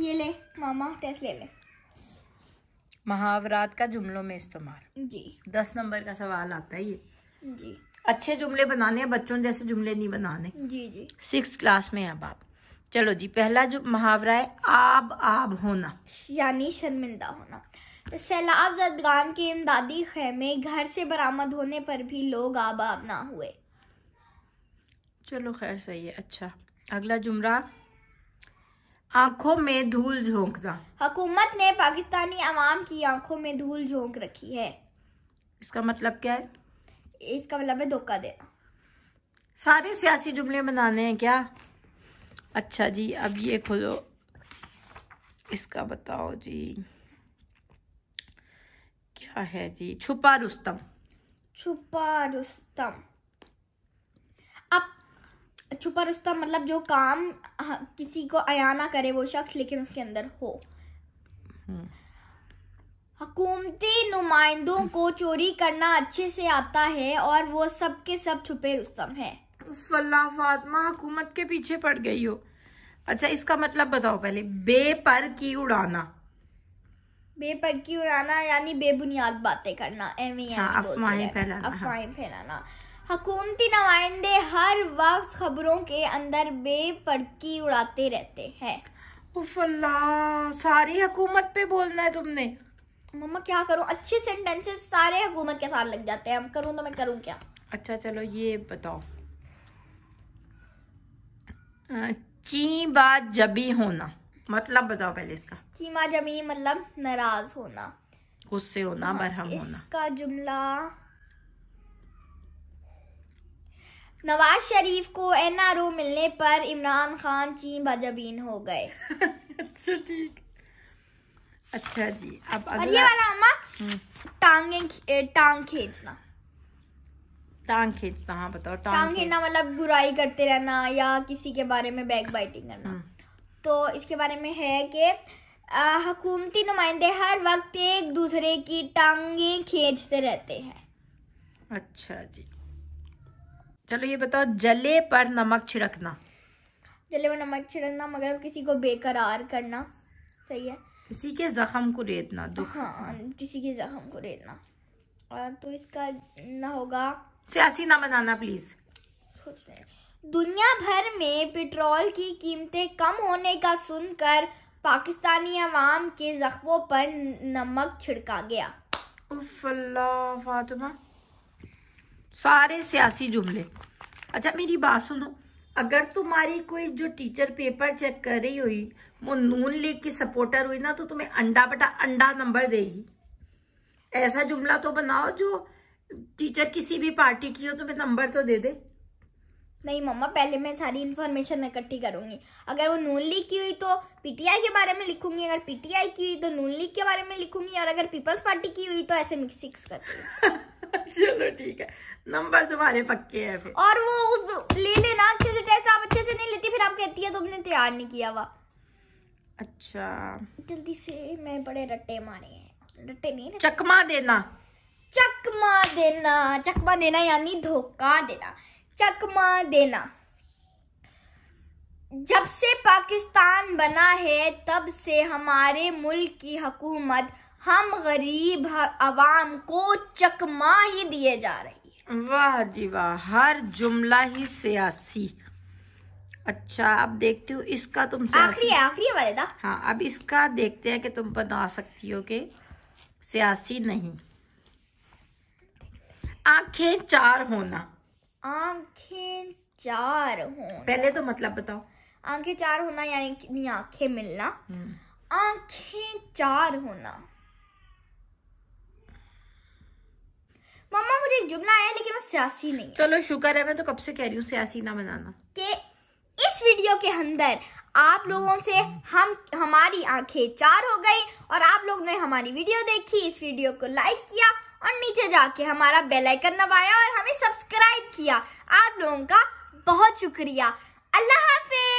ये ले मामा टेस्ट ले ले महावरात का जुमलों में इस्तेमाल जी दस नंबर का सवाल आता है ये जी अच्छे जुमले बनाने हैं बच्चों जैसे जुमले नहीं बनाने जी जी सिक्स क्लास में अब आप चलो जी पहला जो मुहावरा है आब आब होना यानी शर्मिंदा होना सैलाब जदगान के इमदादी खेमे घर से बरामद होने पर भी लोग आब आब ना हुए चलो खैर सही है अच्छा अगला जुमरा आंखों में धूल झोंकना हुकूमत ने पाकिस्तानी आवाम की आंखों में धूल झोंक रखी है इसका मतलब क्या है इसका मतलब है धोखा देना सारे सियासी जुमले बनाने हैं क्या अच्छा जी अब ये खोलो इसका बताओ जी क्या है जी छुपा रुस्तम छुपा रुस्तम छुपा रिश्ता मतलब जो काम हाँ, किसी को अयाना करे वो शख्स लेकिन उसके अंदर हो हकूमती हम्म। नुमाइंदों को चोरी करना अच्छे से आता है और वो सब के सब छुपे रुस्तम है फल्ला फातमा हुकूमत के पीछे पड़ गई हो अच्छा इसका मतलब बताओ पहले बेपर की उड़ाना बेपर की उड़ाना यानी बेबुनियाद बातें करना हाँ, हाँ। अफवाहें फैलाना अफवाहें फैलाना हकूमती नुमाइंदे हर वक्त खबरों के अंदर बेपड़की उड़ाते रहते हैं सारी हकूमत पे बोलना है तुमने मम्मा क्या करूं अच्छे सेंटेंसेस सारे हकूमत के साथ लग जाते हैं अब करूं तो मैं करूं क्या अच्छा चलो ये बताओ ची बात जबी होना मतलब बताओ पहले इसका चीमा जमी मतलब नाराज होना गुस्से होना हाँ, बरहम होना इसका जुमला नवाज शरीफ को एन आर ओ मिलने पर इमरान खान चीन बजबीन हो गए अच्छा ठीक अच्छा जी अब अगला और ये वाला अम्मा हम्म। टांगे टांग खींचना टांग खींचना हाँ बताओ टांग खींचना मतलब बुराई करते रहना या किसी के बारे में बैक बाइटिंग करना हम्म। तो इसके बारे में है कि हकूमती नुमाइंदे हर वक्त एक दूसरे की टांगे खींचते रहते हैं अच्छा जी चलो ये बताओ जले पर नमक छिड़कना जले पर नमक छिड़कना मतलब किसी को बेकरार करना सही है किसी के जख्म को रेतना दुख हाँ किसी के जख्म को रेतना और तो इसका ना होगा सियासी ना बनाना प्लीज दुनिया भर में पेट्रोल की कीमतें कम होने का सुनकर पाकिस्तानी अवाम के जख्मों पर नमक छिड़का गया उफ अल्लाह फातिमा सारे सियासी जुमले अच्छा मेरी बात सुनो अगर तुम्हारी कोई जो टीचर पेपर चेक कर रही हुई वो नून लीग की सपोर्टर हुई ना तो तुम्हें अंडा बटा अंडा नंबर देगी ऐसा जुमला तो बनाओ जो टीचर किसी भी पार्टी की हो तुम्हें नंबर तो दे दे नहीं मम्मा पहले मैं सारी इन्फॉर्मेशन इकट्ठी करूंगी अगर वो नून लीग की हुई तो पीटीआई के बारे में लिखूंगी अगर पीटीआई की हुई तो नून लीग के बारे में लिखूंगी और अगर पीपल्स पार्टी की हुई तो ऐसे मिक्सिक्स कर चलो ठीक है नंबर तुम्हारे पक्के हैं फिर और वो उस ले लेना अच्छे से टेस्ट आप अच्छे से नहीं लेती फिर आप कहती है तुमने तो तैयार नहीं किया हुआ अच्छा जल्दी से मैं बड़े रट्टे मारे हैं रट्टे नहीं रट्टे। चकमा देना चकमा देना चकमा देना यानी धोखा देना चकमा देना जब से पाकिस्तान बना है तब से हमारे मुल्क की हुकूमत हम गरीब आवाम को चकमा ही दिए जा रही है वाह जी वाह हर जुमला ही सियासी अच्छा अब देखती हो इसका तुम आखिरी आखिरी वाले था हाँ अब इसका देखते हैं कि तुम बना सकती हो कि सियासी नहीं आंखें चार होना आंखें चार होना पहले तो मतलब बताओ आंखें चार होना यानी आंखें मिलना हम्म। आंखें चार होना मम्मा मुझे एक जुमला आया लेकिन मैं सियासी नहीं चलो शुक्र है मैं तो कब से कह रही हूँ सियासी ना बनाना के इस वीडियो के अंदर आप लोगों से हम हमारी आंखें चार हो गई और आप लोग ने हमारी वीडियो देखी इस वीडियो को लाइक किया और नीचे जाके हमारा बेल आइकन दबाया और हमें सब्सक्राइब किया आप लोगों का बहुत शुक्रिया अल्लाह हाफिज